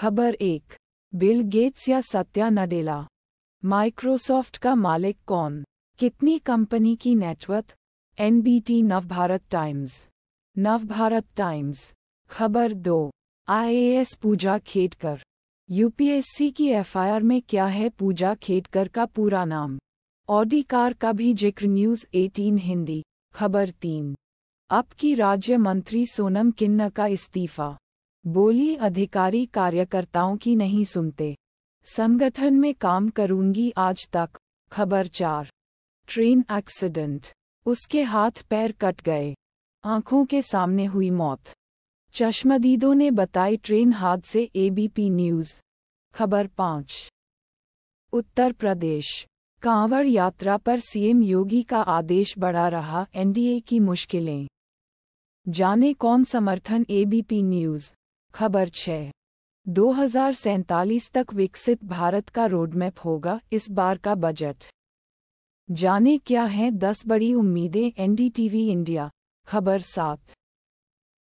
खबर एक Bill Gates या सत्या नडेला माइक्रोसॉफ्ट का मालिक कौन कितनी कंपनी की net worth NBT Navbharat Times Navbharat Times खबर दो आईएएस पूजा खेडकर यूपीएससी की एफआईआर में क्या है पूजा खेडकर का पूरा नाम ऑडी कार का भी जिक्र न्यूज 18 हिंदी खबर तीन अब की राज्य मंत्री सोनम किन्ना का इस्तीफा बोली अधिकारी कार्यकर्ताओं की नहीं सुनते संगठन में काम करूंगी आज तक खबर चार ट्रेन एक्सीडेंट उसके हाथ पैर कट गए आंखों के सामने हुई मौत चश्मदीदों ने बताई ट्रेन हादसे एबीपी न्यूज खबर पाँच उत्तर प्रदेश कांवड़ यात्रा पर सीएम योगी का आदेश बढ़ा रहा एनडीए की मुश्किलें जाने कौन समर्थन एबीपी न्यूज़ खबर छः दो तक विकसित भारत का रोडमैप होगा इस बार का बजट जाने क्या हैं दस बड़ी उम्मीदें एनडीटीवी इंडिया खबर सात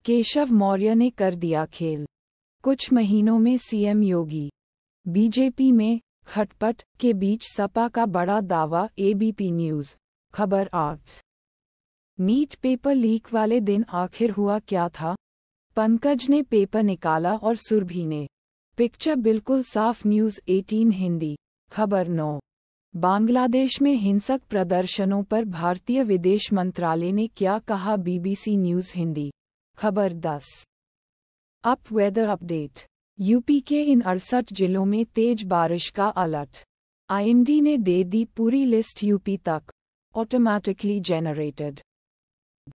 केशव मौर्य ने कर दिया खेल कुछ महीनों में सीएम योगी बीजेपी में खटपट के बीच सपा का बड़ा दावा एबीपी न्यूज खबर आठ नीट पेपर लीक वाले दिन आखिर हुआ क्या था पंकज ने पेपर निकाला और सुरभि ने पिक्चर बिल्कुल साफ न्यूज 18 हिंदी खबर नौ बांग्लादेश में हिंसक प्रदर्शनों पर भारतीय विदेश मंत्रालय ने क्या कहा बीबीसी न्यूज हिंदी खबर दस अप वेदर अपडेट यूपी के इन अड़सठ जिलों में तेज बारिश का अलर्ट आईएमडी ने दे दी पूरी लिस्ट यूपी तक ऑटोमैटिकली जेनरेटेड